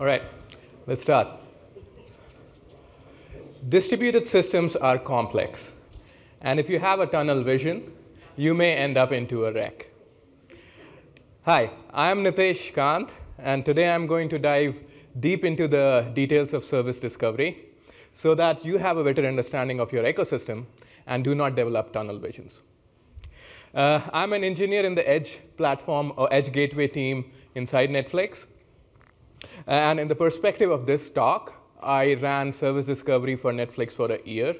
All right, let's start. Distributed systems are complex. And if you have a tunnel vision, you may end up into a wreck. Hi, I'm Nitesh Kant, and today I'm going to dive deep into the details of service discovery so that you have a better understanding of your ecosystem and do not develop tunnel visions. Uh, I'm an engineer in the Edge platform or Edge Gateway team inside Netflix, and in the perspective of this talk, I ran service discovery for Netflix for a year,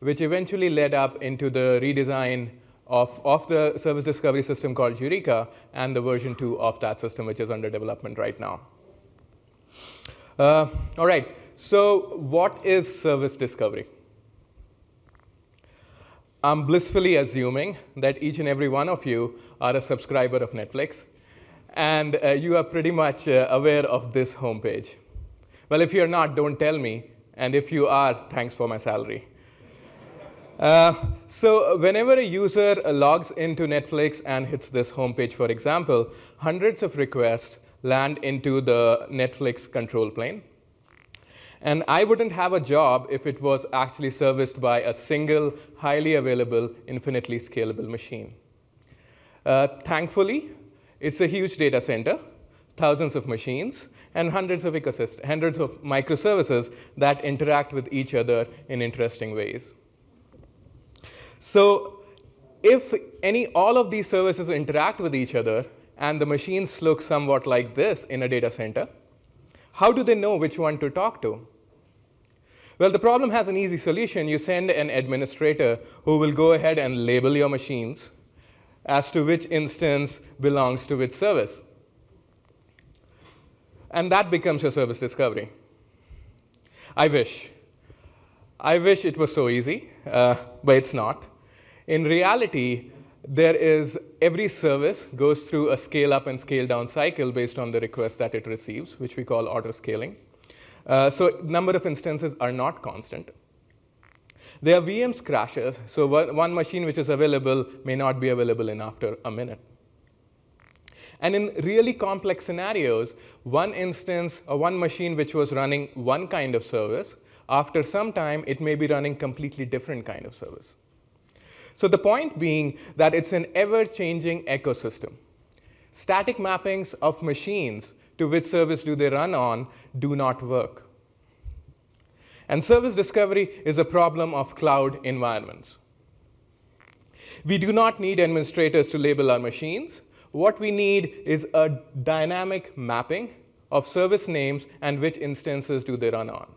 which eventually led up into the redesign of, of the service discovery system called Eureka and the version 2 of that system, which is under development right now. Uh, all right, so what is service discovery? I'm blissfully assuming that each and every one of you are a subscriber of Netflix and uh, you are pretty much uh, aware of this homepage. Well, if you're not, don't tell me, and if you are, thanks for my salary. uh, so whenever a user logs into Netflix and hits this homepage, for example, hundreds of requests land into the Netflix control plane. And I wouldn't have a job if it was actually serviced by a single, highly available, infinitely scalable machine. Uh, thankfully, it's a huge data center, thousands of machines, and hundreds of ecosystems, hundreds of microservices that interact with each other in interesting ways. So if any, all of these services interact with each other, and the machines look somewhat like this in a data center, how do they know which one to talk to? Well, the problem has an easy solution. You send an administrator who will go ahead and label your machines, as to which instance belongs to which service. And that becomes your service discovery. I wish. I wish it was so easy, uh, but it's not. In reality, there is every service goes through a scale up and scale down cycle based on the request that it receives, which we call auto scaling. Uh, so number of instances are not constant. There are VMs crashes, so one machine which is available may not be available in after a minute. And in really complex scenarios, one instance or uh, one machine which was running one kind of service, after some time, it may be running completely different kind of service. So the point being that it's an ever-changing ecosystem. Static mappings of machines to which service do they run on do not work. And service discovery is a problem of cloud environments. We do not need administrators to label our machines. What we need is a dynamic mapping of service names and which instances do they run on.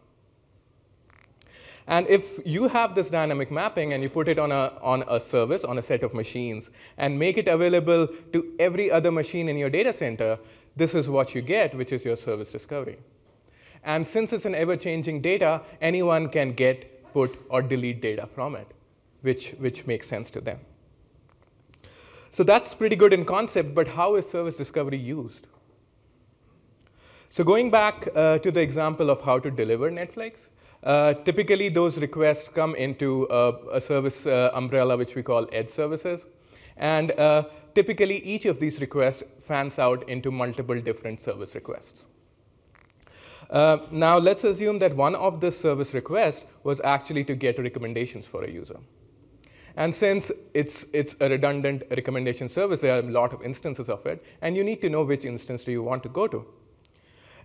And if you have this dynamic mapping and you put it on a, on a service, on a set of machines, and make it available to every other machine in your data center, this is what you get, which is your service discovery. And since it's an ever-changing data, anyone can get, put, or delete data from it, which, which makes sense to them. So that's pretty good in concept, but how is service discovery used? So going back uh, to the example of how to deliver Netflix, uh, typically those requests come into uh, a service uh, umbrella which we call edge services. And uh, typically each of these requests fans out into multiple different service requests. Uh, now, let's assume that one of the service requests was actually to get recommendations for a user. And since it's, it's a redundant recommendation service, there are a lot of instances of it, and you need to know which instance do you want to go to.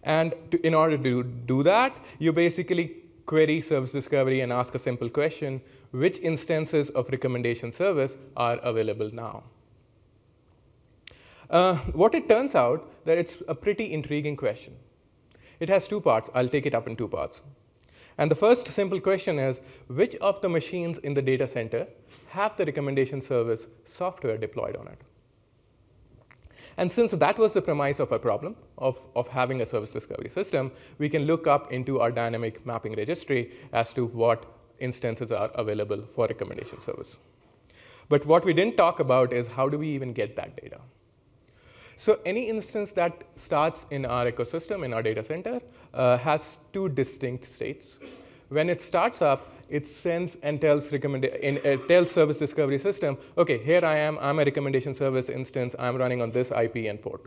And to, in order to do that, you basically query service discovery and ask a simple question, which instances of recommendation service are available now? Uh, what it turns out that it's a pretty intriguing question. It has two parts. I'll take it up in two parts. And the first simple question is, which of the machines in the data center have the recommendation service software deployed on it? And since that was the premise of our problem of, of having a service discovery system, we can look up into our dynamic mapping registry as to what instances are available for recommendation service. But what we didn't talk about is how do we even get that data? So any instance that starts in our ecosystem, in our data center, uh, has two distinct states. When it starts up, it sends and tells, in, uh, tells service discovery system, okay, here I am, I'm a recommendation service instance, I'm running on this IP and port.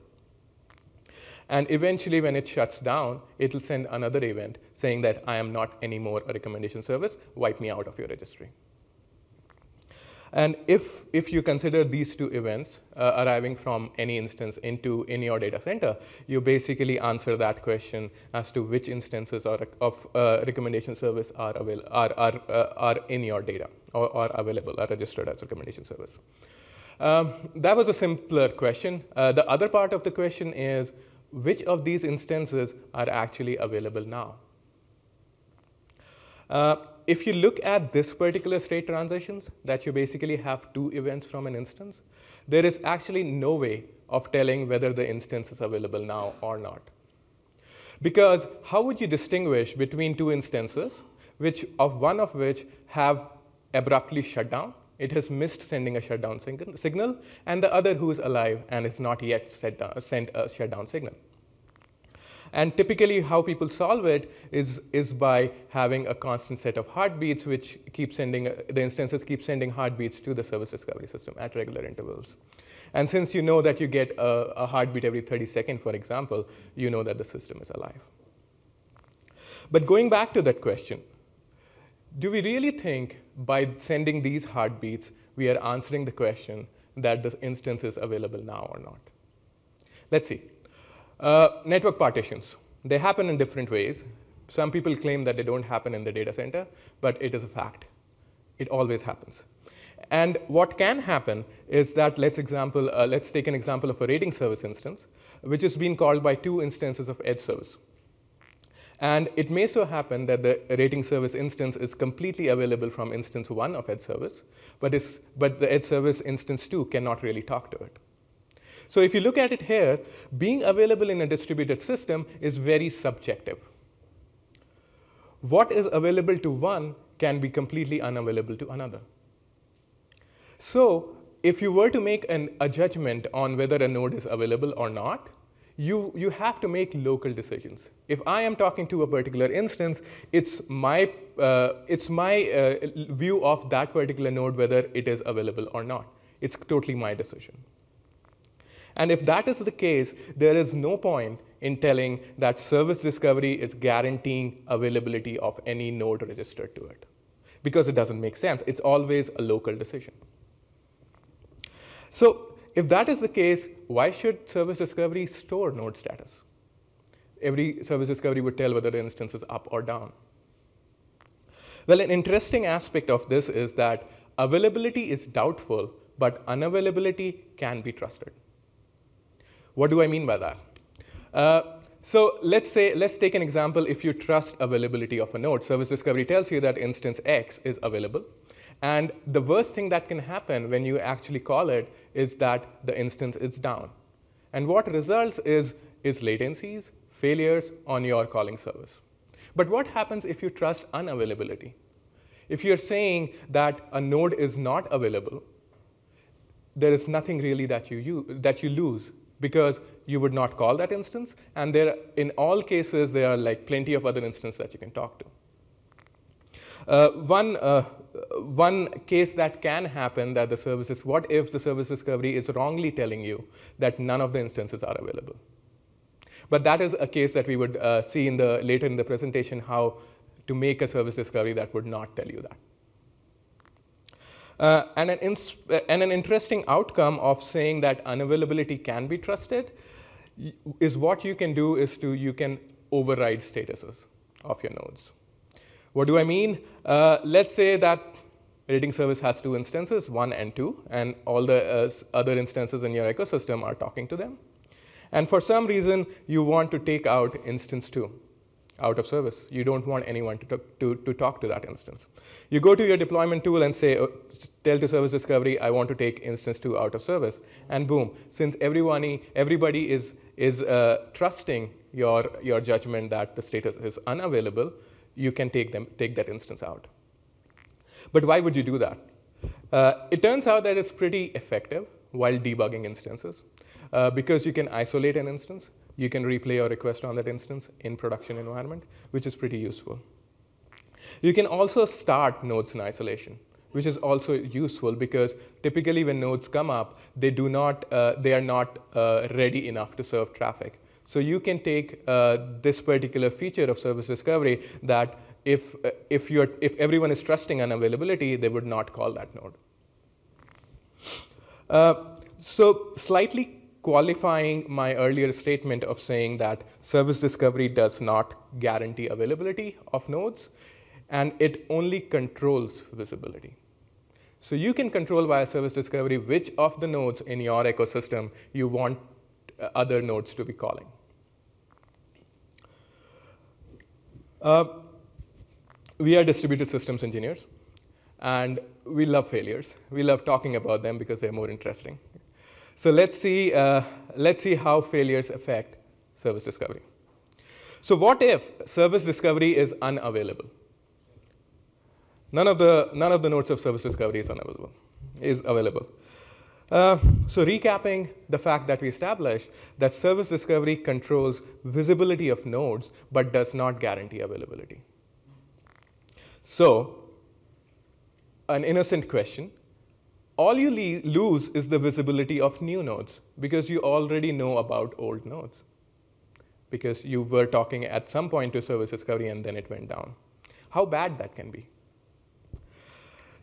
And eventually when it shuts down, it'll send another event saying that I am not anymore a recommendation service, wipe me out of your registry. And if, if you consider these two events uh, arriving from any instance into in your data center, you basically answer that question as to which instances are, of uh, recommendation service are, avail are, are, uh, are in your data or are available, are registered as recommendation service. Um, that was a simpler question. Uh, the other part of the question is which of these instances are actually available now? Uh, if you look at this particular state transitions, that you basically have two events from an instance, there is actually no way of telling whether the instance is available now or not. Because how would you distinguish between two instances, which of one of which have abruptly shut down, it has missed sending a shutdown signal, and the other who is alive and is not yet uh, sent a shutdown signal. And typically how people solve it is, is by having a constant set of heartbeats which keep sending, the instances keep sending heartbeats to the service discovery system at regular intervals. And since you know that you get a, a heartbeat every 30 seconds, for example, you know that the system is alive. But going back to that question, do we really think by sending these heartbeats, we are answering the question that the instance is available now or not? Let's see. Uh, network partitions. They happen in different ways. Some people claim that they don't happen in the data center, but it is a fact. It always happens. And what can happen is that let's example, uh, let's take an example of a rating service instance, which is being called by two instances of edge service. And it may so happen that the rating service instance is completely available from instance one of edge service, but, but the edge service instance two cannot really talk to it. So if you look at it here, being available in a distributed system is very subjective. What is available to one can be completely unavailable to another. So if you were to make an, a judgment on whether a node is available or not, you, you have to make local decisions. If I am talking to a particular instance, it's my, uh, it's my uh, view of that particular node whether it is available or not. It's totally my decision. And if that is the case, there is no point in telling that service discovery is guaranteeing availability of any node registered to it because it doesn't make sense. It's always a local decision. So if that is the case, why should service discovery store node status? Every service discovery would tell whether the instance is up or down. Well, an interesting aspect of this is that availability is doubtful, but unavailability can be trusted. What do I mean by that? Uh, so let's say, let's take an example if you trust availability of a node. Service discovery tells you that instance X is available. And the worst thing that can happen when you actually call it is that the instance is down. And what results is, is latencies, failures on your calling service. But what happens if you trust unavailability? If you're saying that a node is not available, there is nothing really that you, use, that you lose because you would not call that instance. And there, in all cases, there are like plenty of other instances that you can talk to. Uh, one, uh, one case that can happen that the service is, what if the service discovery is wrongly telling you that none of the instances are available? But that is a case that we would uh, see in the, later in the presentation how to make a service discovery that would not tell you that. Uh, and, an uh, and an interesting outcome of saying that unavailability can be trusted is what you can do is to you can override statuses of your nodes. What do I mean? Uh, let's say that rating service has two instances, one and two, and all the uh, other instances in your ecosystem are talking to them. And for some reason, you want to take out instance two out of service. You don't want anyone to, to, to talk to that instance. You go to your deployment tool and say, uh, tell to service discovery, I want to take instance two out of service. And boom, since everyone, everybody is, is uh, trusting your, your judgment that the status is unavailable, you can take, them, take that instance out. But why would you do that? Uh, it turns out that it's pretty effective while debugging instances uh, because you can isolate an instance, you can replay your request on that instance in production environment, which is pretty useful. You can also start nodes in isolation which is also useful because typically when nodes come up, they do not, uh, they are not uh, ready enough to serve traffic. So you can take uh, this particular feature of service discovery that if, uh, if, you're, if everyone is trusting on availability, they would not call that node. Uh, so slightly qualifying my earlier statement of saying that service discovery does not guarantee availability of nodes, and it only controls visibility. So you can control via service discovery which of the nodes in your ecosystem you want uh, other nodes to be calling. Uh, we are distributed systems engineers, and we love failures. We love talking about them because they're more interesting. So let's see, uh, let's see how failures affect service discovery. So what if service discovery is unavailable? None of the, none of the nodes of service discovery is available, is available. Uh, so recapping the fact that we established that service discovery controls visibility of nodes but does not guarantee availability. So an innocent question, all you lose is the visibility of new nodes because you already know about old nodes because you were talking at some point to service discovery and then it went down. How bad that can be.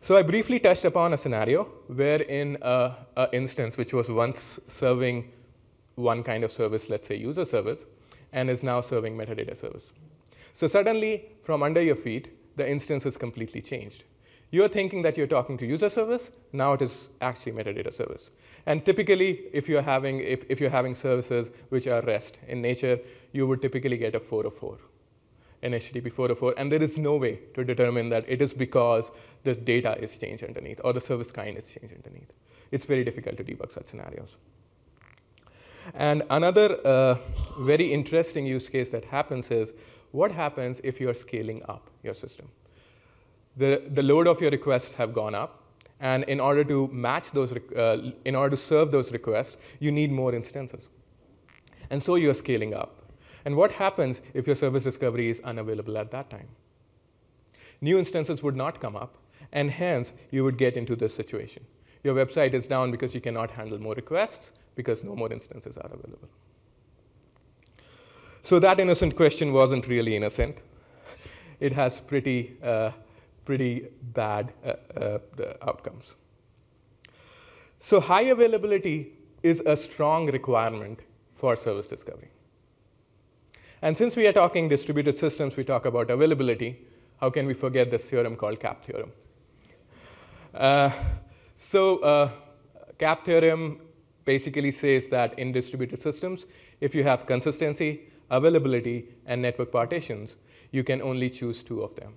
So I briefly touched upon a scenario wherein a an instance which was once serving one kind of service, let's say user service, and is now serving metadata service. So suddenly, from under your feet, the instance is completely changed. You're thinking that you're talking to user service, now it is actually metadata service. And typically, if you're having, if, if you're having services which are REST in nature, you would typically get a 404 in HTTP 404, and there is no way to determine that it is because the data is changed underneath or the service kind is changed underneath. It's very difficult to debug such scenarios. And another uh, very interesting use case that happens is what happens if you are scaling up your system? The, the load of your requests have gone up, and in order to match those, uh, in order to serve those requests, you need more instances. And so you are scaling up. And what happens if your service discovery is unavailable at that time? New instances would not come up, and hence you would get into this situation. Your website is down because you cannot handle more requests because no more instances are available. So that innocent question wasn't really innocent. It has pretty, uh, pretty bad uh, uh, outcomes. So high availability is a strong requirement for service discovery. And since we are talking distributed systems, we talk about availability. How can we forget this theorem called CAP theorem? Uh, so uh, CAP theorem basically says that in distributed systems, if you have consistency, availability, and network partitions, you can only choose two of them.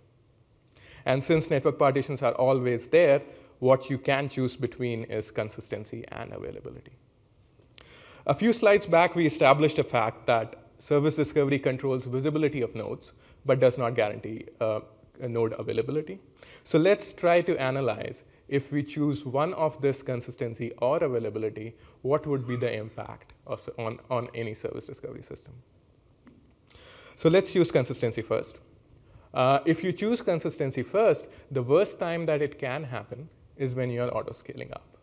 And since network partitions are always there, what you can choose between is consistency and availability. A few slides back, we established a fact that service discovery controls visibility of nodes, but does not guarantee uh, node availability. So let's try to analyze if we choose one of this consistency or availability, what would be the impact of, on, on any service discovery system? So let's use consistency first. Uh, if you choose consistency first, the worst time that it can happen is when you're auto scaling up.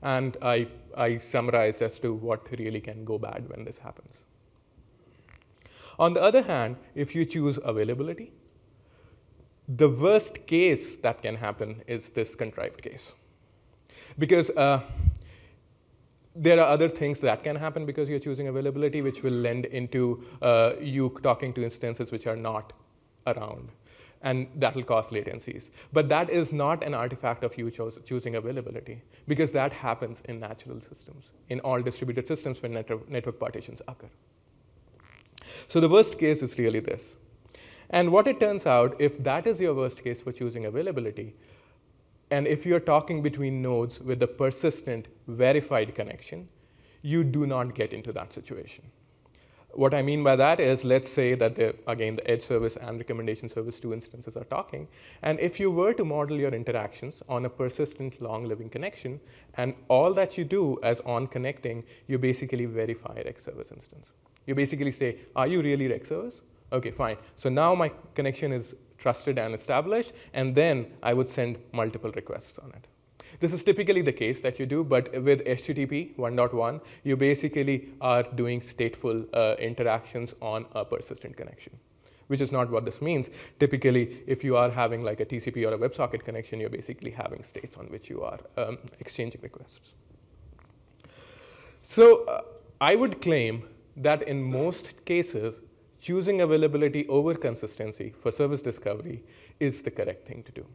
And I, I summarized as to what really can go bad when this happens. On the other hand, if you choose availability, the worst case that can happen is this contrived case. Because uh, there are other things that can happen because you're choosing availability, which will lend into uh, you talking to instances which are not around. And that will cause latencies. But that is not an artifact of you cho choosing availability, because that happens in natural systems, in all distributed systems when network partitions occur. So the worst case is really this. And what it turns out, if that is your worst case for choosing availability, and if you're talking between nodes with a persistent verified connection, you do not get into that situation. What I mean by that is, let's say that, the, again, the edge service and recommendation service two instances are talking. And if you were to model your interactions on a persistent long-living connection, and all that you do as on connecting, you basically verify edge service instance. You basically say, are you really Rex servers? Okay, fine. So now my connection is trusted and established, and then I would send multiple requests on it. This is typically the case that you do, but with HTTP 1.1, you basically are doing stateful uh, interactions on a persistent connection, which is not what this means. Typically, if you are having like a TCP or a WebSocket connection, you're basically having states on which you are um, exchanging requests. So uh, I would claim that in most cases, choosing availability over consistency for service discovery is the correct thing to do.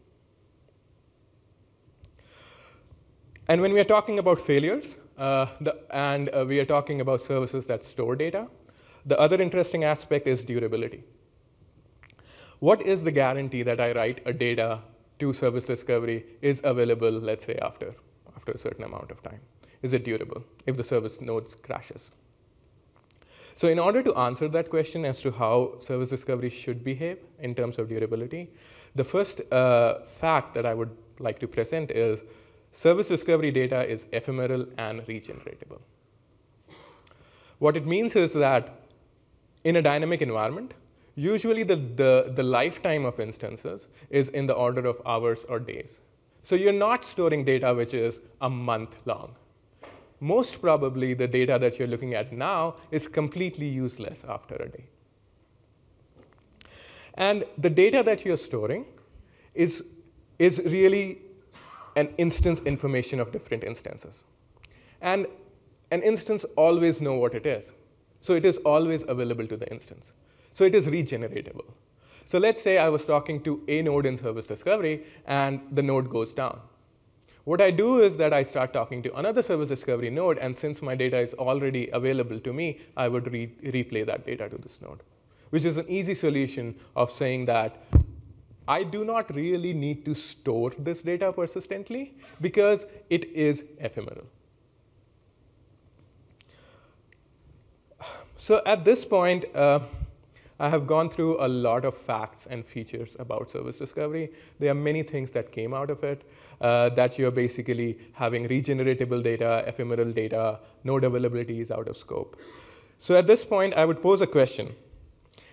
And when we are talking about failures, uh, the, and uh, we are talking about services that store data, the other interesting aspect is durability. What is the guarantee that I write a data to service discovery is available, let's say, after, after a certain amount of time? Is it durable if the service nodes crashes? So in order to answer that question as to how service discovery should behave in terms of durability, the first uh, fact that I would like to present is service discovery data is ephemeral and regeneratable. What it means is that in a dynamic environment, usually the, the, the lifetime of instances is in the order of hours or days. So you're not storing data which is a month long most probably the data that you're looking at now is completely useless after a day. And the data that you're storing is, is really an instance information of different instances. And an instance always know what it is. So it is always available to the instance. So it is regeneratable. So let's say I was talking to a node in service discovery, and the node goes down. What I do is that I start talking to another service discovery node, and since my data is already available to me, I would re replay that data to this node, which is an easy solution of saying that I do not really need to store this data persistently because it is ephemeral. So at this point, uh, I have gone through a lot of facts and features about service discovery. There are many things that came out of it, uh, that you're basically having regeneratable data, ephemeral data, node availability is out of scope. So at this point, I would pose a question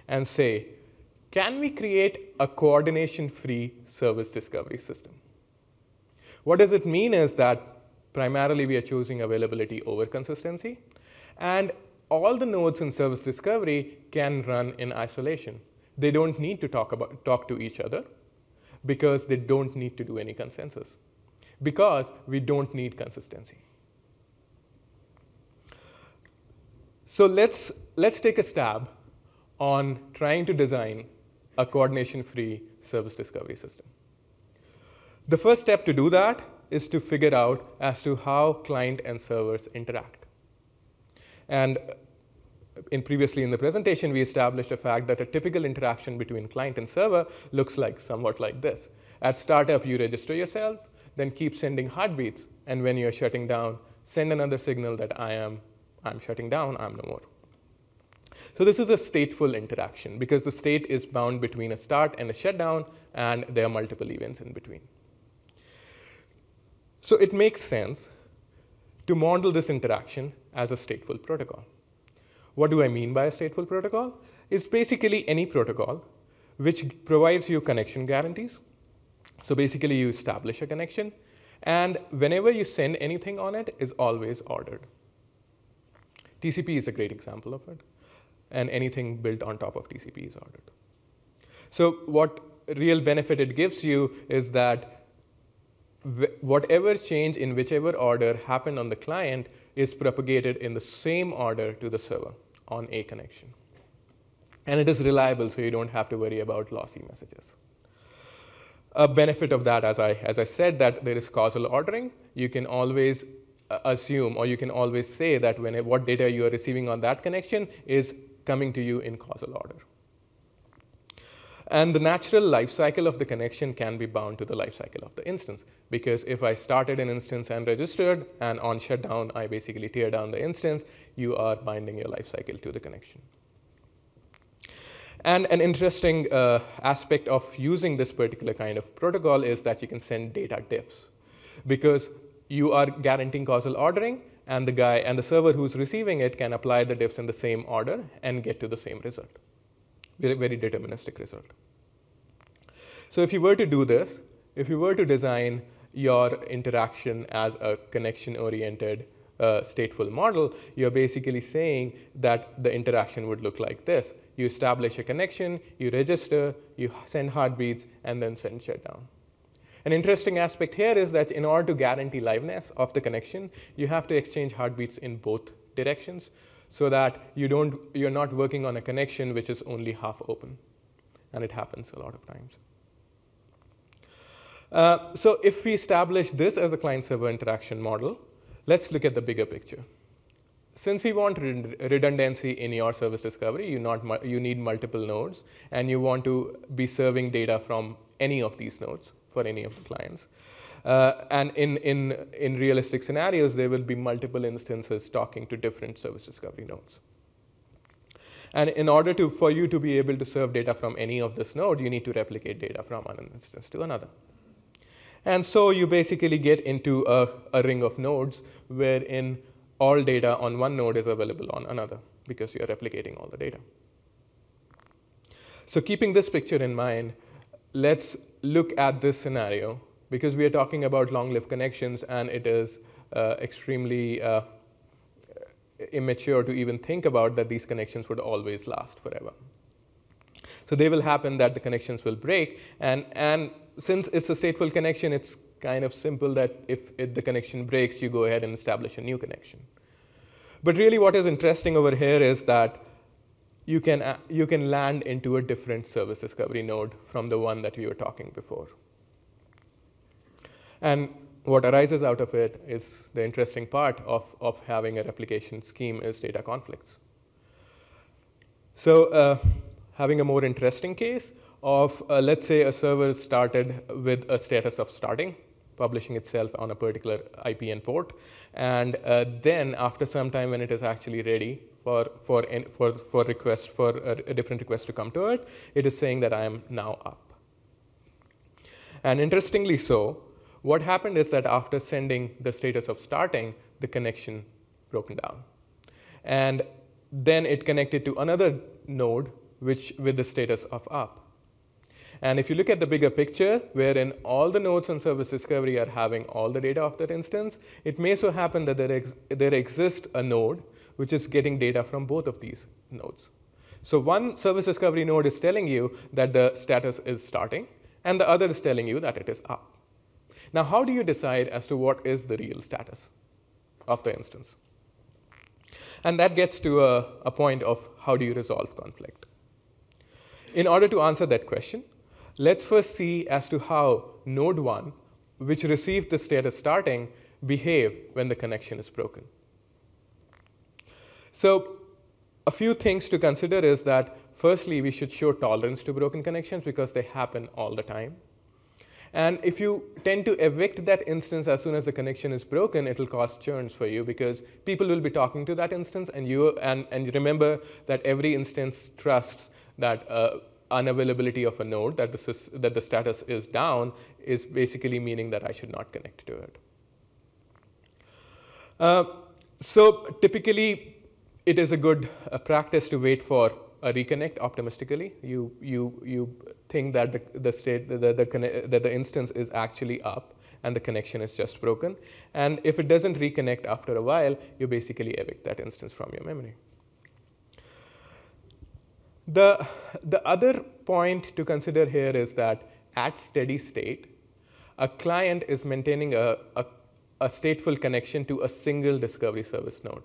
and say, can we create a coordination-free service discovery system? What does it mean is that primarily we are choosing availability over consistency, and all the nodes in service discovery can run in isolation. They don't need to talk, about, talk to each other because they don't need to do any consensus, because we don't need consistency. So let's, let's take a stab on trying to design a coordination-free service discovery system. The first step to do that is to figure out as to how client and servers interact. And in previously in the presentation, we established a fact that a typical interaction between client and server looks like somewhat like this. At startup, you register yourself, then keep sending heartbeats, and when you're shutting down, send another signal that I am, I'm shutting down, I'm no more. So this is a stateful interaction because the state is bound between a start and a shutdown, and there are multiple events in between. So it makes sense to model this interaction as a stateful protocol. What do I mean by a stateful protocol? It's basically any protocol which provides you connection guarantees. So basically you establish a connection and whenever you send anything on it is always ordered. TCP is a great example of it and anything built on top of TCP is ordered. So what real benefit it gives you is that whatever change in whichever order happened on the client is propagated in the same order to the server on a connection. And it is reliable, so you don't have to worry about lossy messages. A benefit of that, as I, as I said, that there is causal ordering. You can always uh, assume, or you can always say that when what data you are receiving on that connection is coming to you in causal order. And the natural life cycle of the connection can be bound to the life cycle of the instance. Because if I started an instance and registered, and on shutdown, I basically tear down the instance, you are binding your life cycle to the connection. And an interesting uh, aspect of using this particular kind of protocol is that you can send data diffs. Because you are guaranteeing causal ordering, and the guy and the server who's receiving it can apply the diffs in the same order and get to the same result very, very deterministic result. So if you were to do this, if you were to design your interaction as a connection-oriented uh, stateful model, you're basically saying that the interaction would look like this. You establish a connection, you register, you send heartbeats, and then send shutdown. An interesting aspect here is that in order to guarantee liveness of the connection, you have to exchange heartbeats in both directions so that you don't, you're not working on a connection which is only half open. And it happens a lot of times. Uh, so if we establish this as a client-server interaction model, let's look at the bigger picture. Since we want redundancy in your service discovery, you, not you need multiple nodes, and you want to be serving data from any of these nodes for any of the clients. Uh, and in, in, in realistic scenarios, there will be multiple instances talking to different service discovery nodes. And in order to, for you to be able to serve data from any of this node, you need to replicate data from one instance to another. And so you basically get into a, a ring of nodes wherein all data on one node is available on another because you are replicating all the data. So keeping this picture in mind, let's look at this scenario because we are talking about long-lived connections and it is uh, extremely uh, immature to even think about that these connections would always last forever. So they will happen that the connections will break and, and since it's a stateful connection, it's kind of simple that if it, the connection breaks, you go ahead and establish a new connection. But really what is interesting over here is that you can, uh, you can land into a different service discovery node from the one that we were talking before. And what arises out of it is the interesting part of, of having a replication scheme is data conflicts. So uh, having a more interesting case of, uh, let's say a server started with a status of starting, publishing itself on a particular IPN port. And uh, then after some time when it is actually ready for, for, in, for, for request, for a, a different request to come to it, it is saying that I am now up. And interestingly so, what happened is that after sending the status of starting, the connection broken down. And then it connected to another node which with the status of up. And if you look at the bigger picture, wherein all the nodes on service discovery are having all the data of that instance, it may so happen that there, ex there exists a node which is getting data from both of these nodes. So one service discovery node is telling you that the status is starting, and the other is telling you that it is up. Now, how do you decide as to what is the real status of the instance? And that gets to a, a point of how do you resolve conflict. In order to answer that question, let's first see as to how node 1, which received the status starting, behave when the connection is broken. So a few things to consider is that firstly, we should show tolerance to broken connections because they happen all the time. And if you tend to evict that instance as soon as the connection is broken, it'll cause churns for you because people will be talking to that instance and you and, and remember that every instance trusts that uh, unavailability of a node that the, that the status is down is basically meaning that I should not connect to it. Uh, so typically it is a good uh, practice to wait for a reconnect optimistically. You, you, you think that the, the state, the, the, that the instance is actually up and the connection is just broken. And if it doesn't reconnect after a while, you basically evict that instance from your memory. The, the other point to consider here is that at steady state, a client is maintaining a, a, a stateful connection to a single discovery service node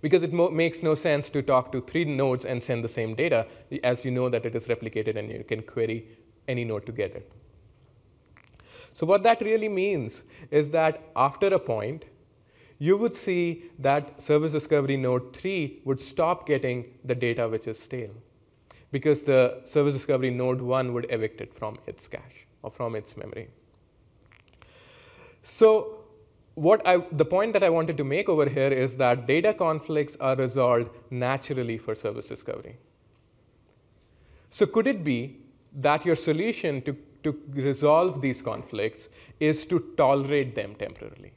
because it makes no sense to talk to three nodes and send the same data as you know that it is replicated and you can query any node to get it. So what that really means is that after a point, you would see that service discovery node 3 would stop getting the data which is stale because the service discovery node 1 would evict it from its cache or from its memory. So what I, the point that I wanted to make over here is that data conflicts are resolved naturally for service discovery. So could it be that your solution to, to resolve these conflicts is to tolerate them temporarily?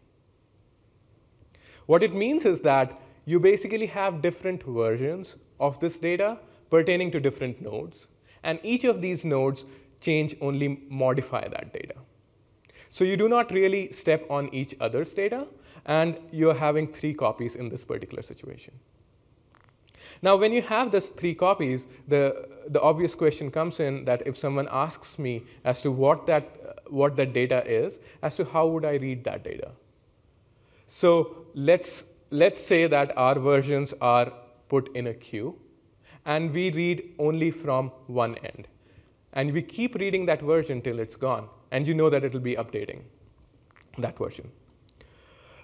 What it means is that you basically have different versions of this data pertaining to different nodes, and each of these nodes change only modify that data. So you do not really step on each other's data, and you're having three copies in this particular situation. Now, when you have this three copies, the, the obvious question comes in that if someone asks me as to what that, uh, what that data is, as to how would I read that data. So let's, let's say that our versions are put in a queue, and we read only from one end. And we keep reading that version till it's gone and you know that it will be updating that version.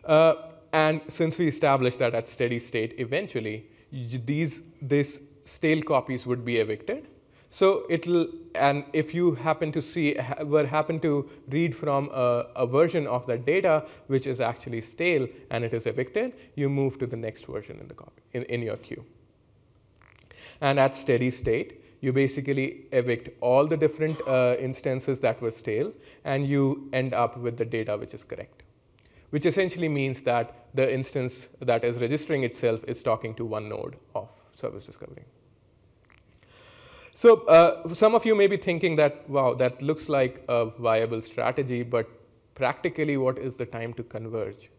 Uh, and since we established that at steady state, eventually these these stale copies would be evicted. So it'll and if you happen to see were happen to read from a, a version of that data which is actually stale and it is evicted, you move to the next version in the copy in, in your queue. And at steady state, you basically evict all the different uh, instances that were stale and you end up with the data which is correct, which essentially means that the instance that is registering itself is talking to one node of service discovery. So uh, some of you may be thinking that, wow, that looks like a viable strategy, but practically what is the time to converge?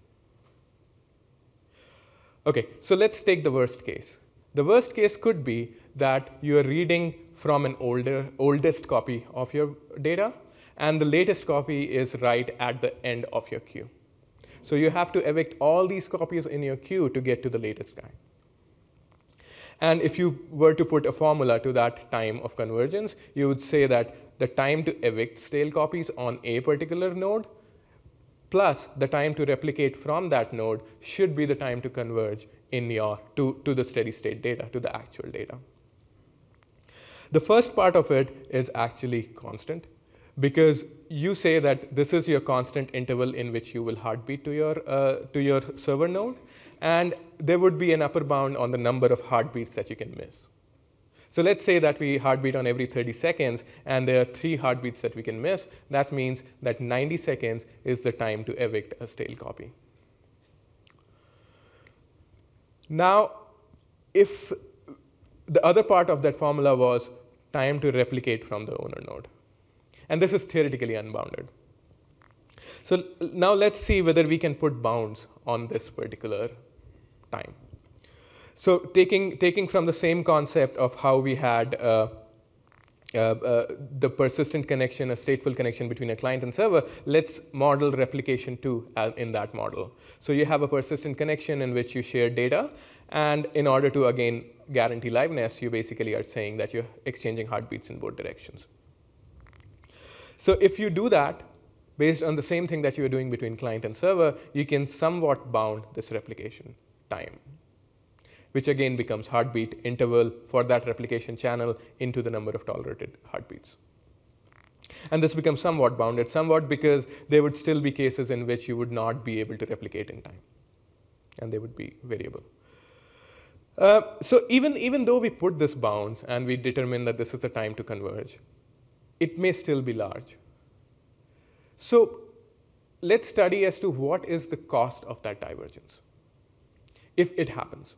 Okay, so let's take the worst case. The worst case could be that you are reading from an older, oldest copy of your data, and the latest copy is right at the end of your queue. So you have to evict all these copies in your queue to get to the latest guy. And if you were to put a formula to that time of convergence, you would say that the time to evict stale copies on a particular node plus the time to replicate from that node should be the time to converge in your, uh, to, to the steady state data, to the actual data. The first part of it is actually constant because you say that this is your constant interval in which you will heartbeat to your, uh, to your server node, and there would be an upper bound on the number of heartbeats that you can miss. So let's say that we heartbeat on every 30 seconds, and there are three heartbeats that we can miss. That means that 90 seconds is the time to evict a stale copy. Now, if the other part of that formula was time to replicate from the owner node. And this is theoretically unbounded. So now let's see whether we can put bounds on this particular time. So taking, taking from the same concept of how we had uh, uh, uh, the persistent connection, a stateful connection between a client and server, let's model replication too uh, in that model. So you have a persistent connection in which you share data, and in order to, again, guarantee liveness, you basically are saying that you're exchanging heartbeats in both directions. So if you do that, based on the same thing that you were doing between client and server, you can somewhat bound this replication time which again becomes heartbeat interval for that replication channel into the number of tolerated heartbeats. And this becomes somewhat bounded, somewhat because there would still be cases in which you would not be able to replicate in time and they would be variable. Uh, so even, even though we put this bounds and we determine that this is the time to converge, it may still be large. So let's study as to what is the cost of that divergence if it happens.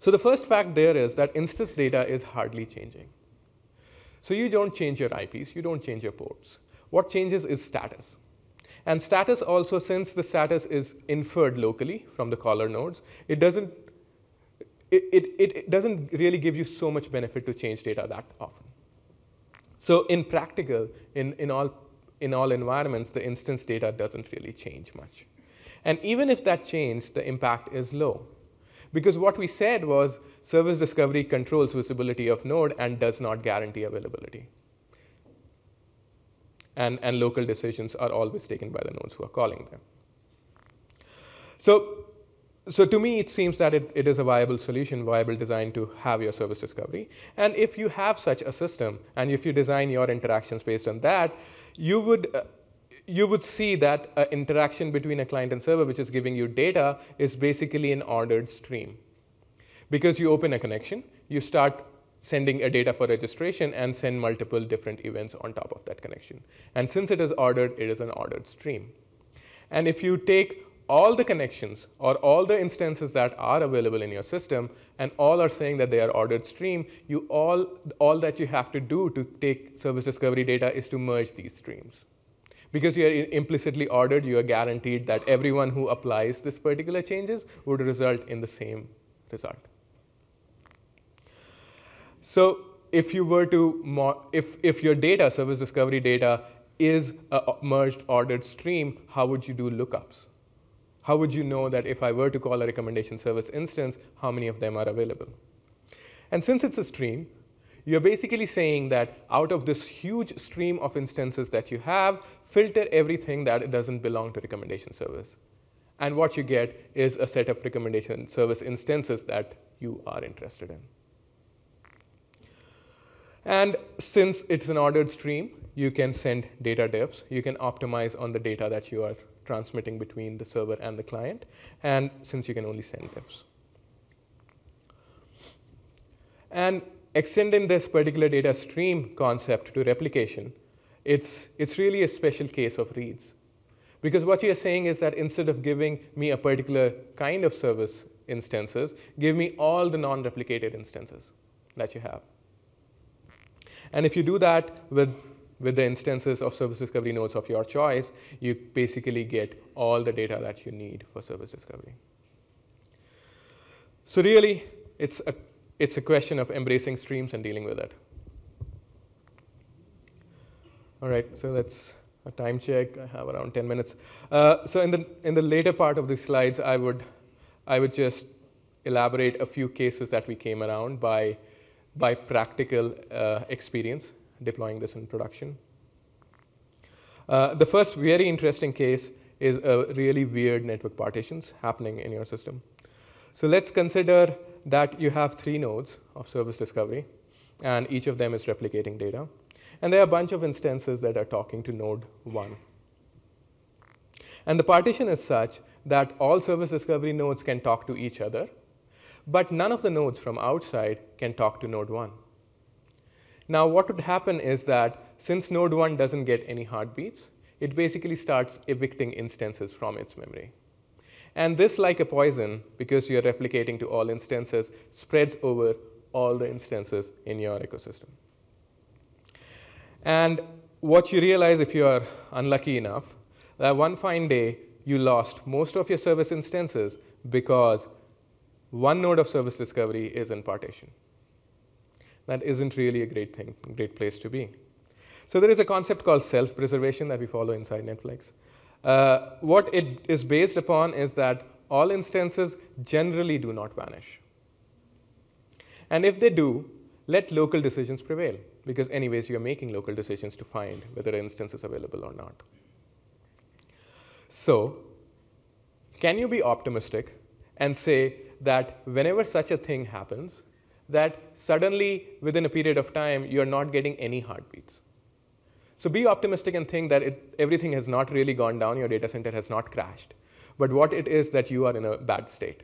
So the first fact there is that instance data is hardly changing. So you don't change your IPs, you don't change your ports. What changes is status. And status also, since the status is inferred locally from the caller nodes, it doesn't, it, it, it doesn't really give you so much benefit to change data that often. So in practical, in, in, all, in all environments, the instance data doesn't really change much. And even if that changed, the impact is low. Because what we said was service discovery controls visibility of node and does not guarantee availability. And, and local decisions are always taken by the nodes who are calling them. So, so to me, it seems that it, it is a viable solution, viable design to have your service discovery. And if you have such a system, and if you design your interactions based on that, you would uh, you would see that uh, interaction between a client and server, which is giving you data, is basically an ordered stream. Because you open a connection, you start sending a data for registration and send multiple different events on top of that connection. And since it is ordered, it is an ordered stream. And if you take all the connections or all the instances that are available in your system and all are saying that they are ordered stream, you all, all that you have to do to take service discovery data is to merge these streams. Because you are implicitly ordered, you are guaranteed that everyone who applies this particular changes would result in the same result. So if you were to, if, if your data, service discovery data, is a merged ordered stream, how would you do lookups? How would you know that if I were to call a recommendation service instance, how many of them are available? And since it's a stream, you're basically saying that out of this huge stream of instances that you have, filter everything that doesn't belong to recommendation service. And what you get is a set of recommendation service instances that you are interested in. And since it's an ordered stream, you can send data diffs. You can optimize on the data that you are transmitting between the server and the client, and since you can only send diffs. And extending this particular data stream concept to replication, it's, it's really a special case of reads. Because what you're saying is that instead of giving me a particular kind of service instances, give me all the non-replicated instances that you have. And if you do that with, with the instances of service discovery nodes of your choice, you basically get all the data that you need for service discovery. So really, it's a, it's a question of embracing streams and dealing with it. All right, so that's a time check. I have around 10 minutes. Uh, so in the, in the later part of these slides, I would, I would just elaborate a few cases that we came around by, by practical uh, experience deploying this in production. Uh, the first very interesting case is really weird network partitions happening in your system. So let's consider that you have three nodes of service discovery, and each of them is replicating data. And there are a bunch of instances that are talking to node 1. And the partition is such that all service discovery nodes can talk to each other, but none of the nodes from outside can talk to node 1. Now, what would happen is that since node 1 doesn't get any heartbeats, it basically starts evicting instances from its memory. And this, like a poison, because you're replicating to all instances, spreads over all the instances in your ecosystem. And what you realize if you are unlucky enough, that one fine day you lost most of your service instances because one node of service discovery is in partition. That isn't really a great thing, great place to be. So there is a concept called self-preservation that we follow inside Netflix. Uh, what it is based upon is that all instances generally do not vanish. And if they do, let local decisions prevail because anyways you're making local decisions to find whether an instance is available or not. So can you be optimistic and say that whenever such a thing happens, that suddenly within a period of time you're not getting any heartbeats? So be optimistic and think that it, everything has not really gone down, your data center has not crashed, but what it is that you are in a bad state.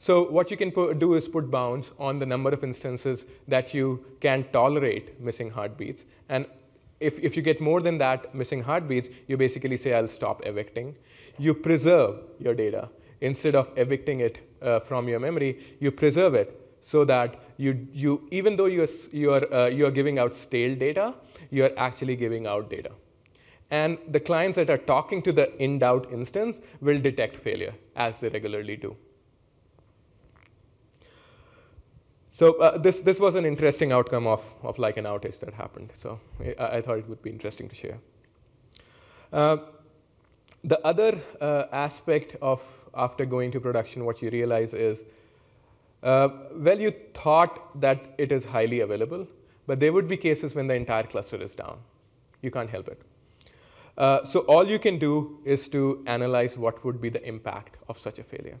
So what you can do is put bounds on the number of instances that you can tolerate missing heartbeats. And if, if you get more than that missing heartbeats, you basically say, I'll stop evicting. You preserve your data. Instead of evicting it uh, from your memory, you preserve it so that you, you even though you're, you're, uh, you're giving out stale data, you're actually giving out data. And the clients that are talking to the in-doubt instance will detect failure, as they regularly do. So uh, this, this was an interesting outcome of, of like an outage that happened. So I, I thought it would be interesting to share. Uh, the other uh, aspect of after going to production, what you realize is, uh, well, you thought that it is highly available, but there would be cases when the entire cluster is down. You can't help it. Uh, so all you can do is to analyze what would be the impact of such a failure.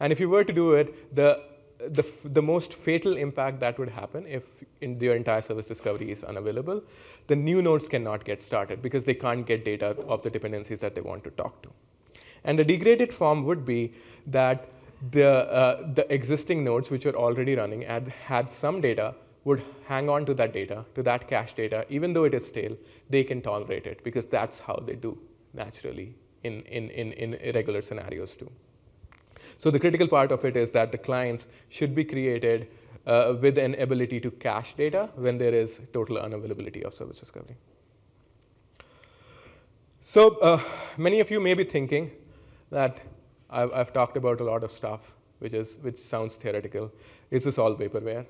And if you were to do it, the the, the most fatal impact that would happen if in your entire service discovery is unavailable, the new nodes cannot get started because they can't get data of the dependencies that they want to talk to. And the degraded form would be that the, uh, the existing nodes which are already running and had some data would hang on to that data, to that cache data, even though it is stale, they can tolerate it because that's how they do naturally in, in, in, in irregular scenarios too. So the critical part of it is that the clients should be created uh, with an ability to cache data when there is total unavailability of service discovery. So uh, many of you may be thinking that I've, I've, talked about a lot of stuff, which, is, which sounds theoretical. Is this all vaporware?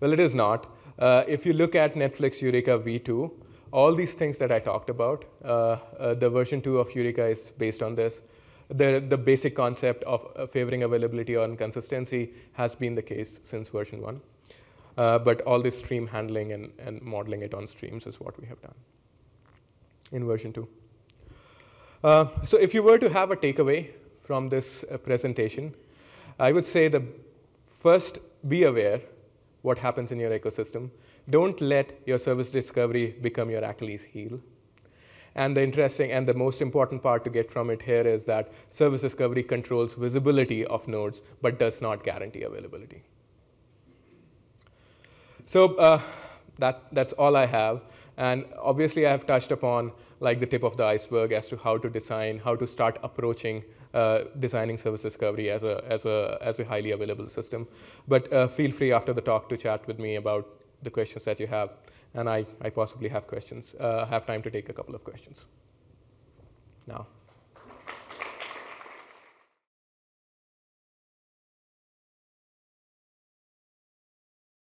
Well, it is not. Uh, if you look at Netflix Eureka V2, all these things that I talked about, uh, uh, the version 2 of Eureka is based on this the, the basic concept of uh, favoring availability on consistency has been the case since version 1. Uh, but all this stream handling and, and modeling it on streams is what we have done in version 2. Uh, so if you were to have a takeaway from this uh, presentation, I would say the first be aware what happens in your ecosystem. Don't let your service discovery become your Achilles heel. And the interesting and the most important part to get from it here is that service discovery controls visibility of nodes, but does not guarantee availability. So uh, that, that's all I have. And obviously, I have touched upon like the tip of the iceberg as to how to design, how to start approaching uh, designing service discovery as a, as, a, as a highly available system. But uh, feel free after the talk to chat with me about the questions that you have and I, I possibly have questions, uh, have time to take a couple of questions now.